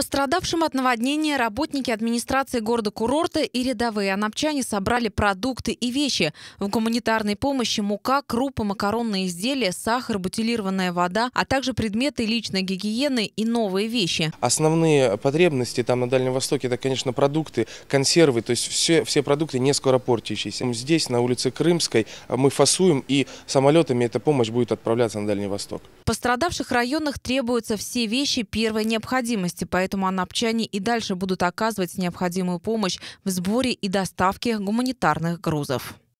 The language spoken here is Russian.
Пострадавшим от наводнения работники администрации города-курорта и рядовые анапчане собрали продукты и вещи. В гуманитарной помощи мука, крупа, макаронные изделия, сахар, бутилированная вода, а также предметы личной гигиены и новые вещи. Основные потребности там на Дальнем Востоке – это, конечно, продукты, консервы, то есть все, все продукты не скоро портящиеся. Здесь, на улице Крымской, мы фасуем, и самолетами эта помощь будет отправляться на Дальний Восток. В пострадавших районах требуются все вещи первой необходимости, поэтому поэтому анапчане и дальше будут оказывать необходимую помощь в сборе и доставке гуманитарных грузов.